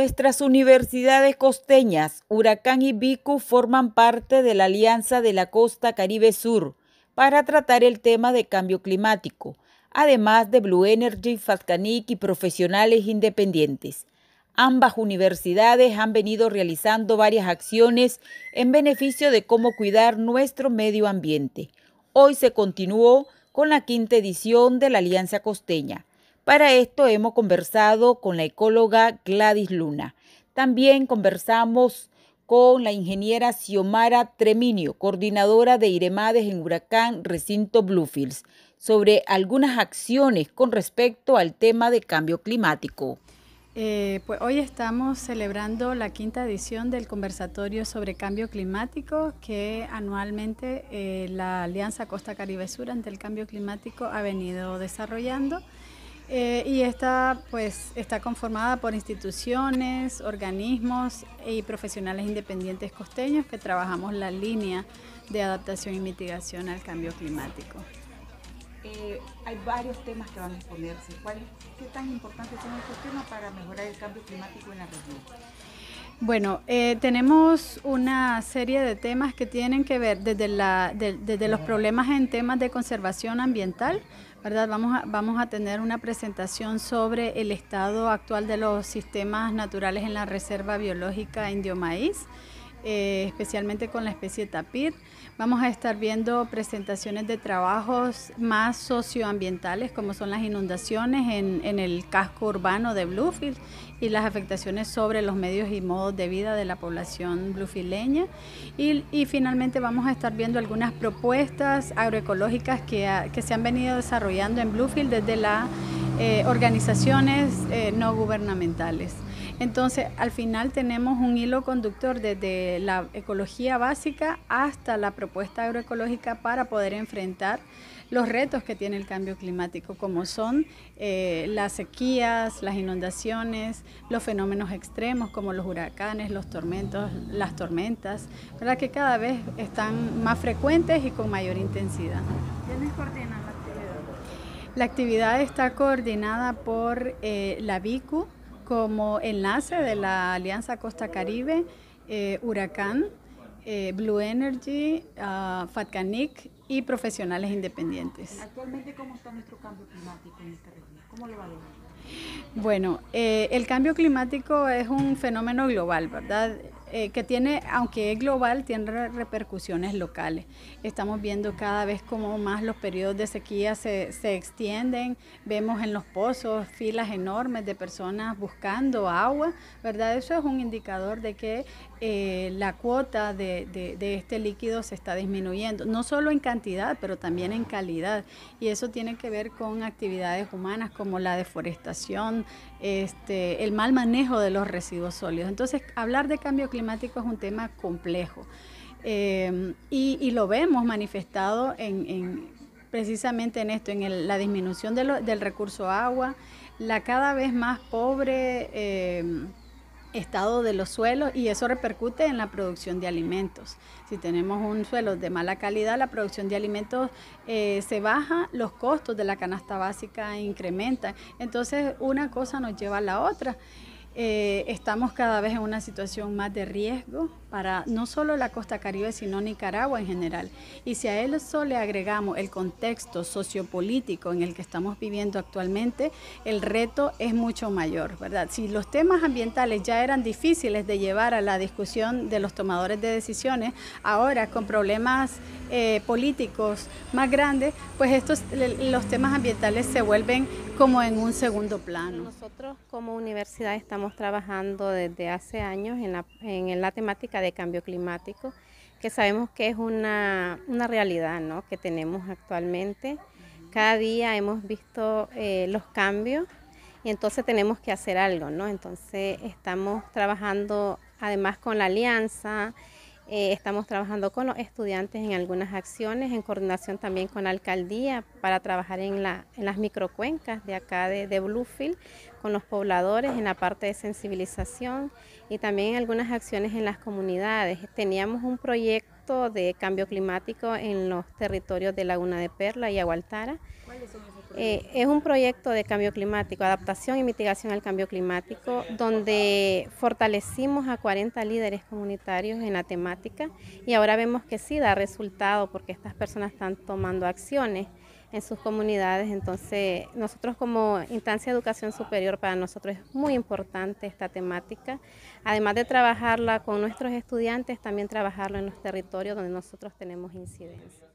nuestras universidades costeñas, Huracán y Bicu forman parte de la Alianza de la Costa Caribe Sur para tratar el tema de cambio climático, además de Blue Energy, Fatcanic y profesionales independientes. Ambas universidades han venido realizando varias acciones en beneficio de cómo cuidar nuestro medio ambiente. Hoy se continuó con la quinta edición de la Alianza Costeña para esto hemos conversado con la ecóloga Gladys Luna. También conversamos con la ingeniera Xiomara Treminio, coordinadora de Iremades en Huracán Recinto Bluefields, sobre algunas acciones con respecto al tema de cambio climático. Eh, pues hoy estamos celebrando la quinta edición del conversatorio sobre cambio climático que anualmente eh, la Alianza Costa Caribe Sur ante el Cambio Climático ha venido desarrollando. Eh, y esta pues está conformada por instituciones, organismos y profesionales independientes costeños que trabajamos la línea de adaptación y e mitigación al cambio climático. Eh, hay varios temas que van a exponerse. ¿Qué tan importantes son estos temas para mejorar el cambio climático en la región? Bueno, eh, tenemos una serie de temas que tienen que ver desde, los problemas en temas de conservación ambiental, Vamos a, vamos a tener una presentación sobre el estado actual de los sistemas naturales en la Reserva Biológica Indio Maíz. Eh, especialmente con la especie tapir. Vamos a estar viendo presentaciones de trabajos más socioambientales, como son las inundaciones en, el casco urbano de Bluefield y las afectaciones sobre los medios y modos de vida de la población bluefileña. Y, finalmente vamos a estar viendo algunas propuestas agroecológicas que, se han venido desarrollando en Bluefield desde las eh, organizaciones eh, no gubernamentales. Entonces, al final tenemos un hilo conductor desde la ecología básica hasta la propuesta agroecológica para poder enfrentar los retos que tiene el cambio climático, como son eh, las sequías, las inundaciones, los fenómenos extremos como los huracanes, los tormentos, las tormentas, que cada vez están más frecuentes y con mayor intensidad. ¿Quiénes coordinan la actividad? La actividad está coordinada por eh, la BICU, como enlace de la Alianza Costa Caribe, eh, Huracán, eh, Blue Energy, uh, FATCANIC y profesionales independientes. Actualmente, ¿cómo está nuestro cambio climático en esta región? ¿Cómo lo valoran? Bueno, eh, el cambio climático es un fenómeno global, ¿verdad? Eh, que tiene, aunque es global, tiene repercusiones locales. Estamos viendo cada vez como más los periodos de sequía se, se extienden, vemos en los pozos filas enormes de personas buscando agua, ¿verdad? Eso es un indicador de que eh, la cuota de, este líquido se está disminuyendo, no solo en cantidad, pero también en calidad. Y eso tiene que ver con actividades humanas como la deforestación, este, el mal manejo de los residuos sólidos. Entonces, hablar de cambio climático es un tema complejo. Eh, y, lo vemos manifestado en, precisamente en esto, en la disminución del recurso agua, la cada vez más pobre... Eh, estado de los suelos y eso repercute en la producción de alimentos. Si tenemos un suelo de mala calidad, la producción de alimentos eh, se baja, los costos de la canasta básica incrementan. Entonces una cosa nos lleva a la otra. Eh, estamos cada vez en una situación más de riesgo para no solo la costa caribe, sino Nicaragua en general. Y si a eso le agregamos el contexto sociopolítico en el que estamos viviendo actualmente, el reto es mucho mayor, ¿verdad? Si los temas ambientales ya eran difíciles de llevar a la discusión de los tomadores de decisiones, ahora con problemas eh, políticos más grandes, pues estos, los temas ambientales se vuelven como en un segundo plano. Nosotros como universidad estamos trabajando desde hace años en la, temática de cambio climático, que sabemos que es una, una realidad que tenemos actualmente. Cada día hemos visto eh, los cambios y entonces tenemos que hacer algo, ¿no? Entonces estamos trabajando además con la alianza, eh, estamos trabajando con los estudiantes en algunas acciones, en coordinación también con la alcaldía para trabajar en, la, las microcuencas de acá de, Bluefield, con los pobladores en la parte de sensibilización y también algunas acciones en las comunidades. Teníamos un proyecto de cambio climático en los territorios de Laguna de Perla y Agualtara. Eh, es un proyecto de cambio climático, adaptación y mitigación al cambio climático, donde fortalecimos a 40 líderes comunitarios en la temática y ahora vemos que sí da resultado porque estas personas están tomando acciones en sus comunidades. Entonces, nosotros como instancia de educación superior, para nosotros es muy importante esta temática. Además de trabajarla con nuestros estudiantes, también trabajarla en los territorios donde nosotros tenemos incidencia.